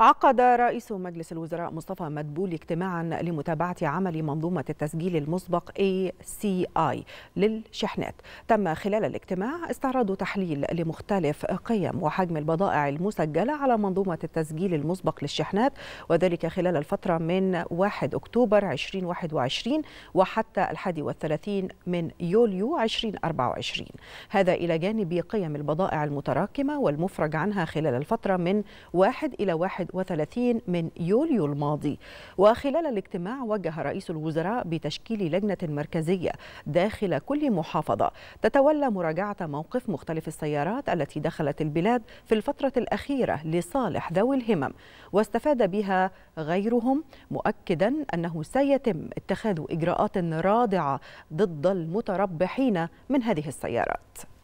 عقد رئيس مجلس الوزراء مصطفى مدبول اجتماعا لمتابعة عمل منظومة التسجيل المسبق ACI للشحنات تم خلال الاجتماع استعراض تحليل لمختلف قيم وحجم البضائع المسجلة على منظومة التسجيل المسبق للشحنات وذلك خلال الفترة من 1 أكتوبر 2021 وحتى 31 من يوليو 2024 هذا إلى جانب قيم البضائع المتراكمة والمفرج عنها خلال الفترة من 1 إلى 1 31 من يوليو الماضي وخلال الاجتماع وجه رئيس الوزراء بتشكيل لجنة مركزية داخل كل محافظة تتولى مراجعة موقف مختلف السيارات التي دخلت البلاد في الفترة الأخيرة لصالح ذوي الهمم واستفاد بها غيرهم مؤكدا أنه سيتم اتخاذ إجراءات رادعة ضد المتربحين من هذه السيارات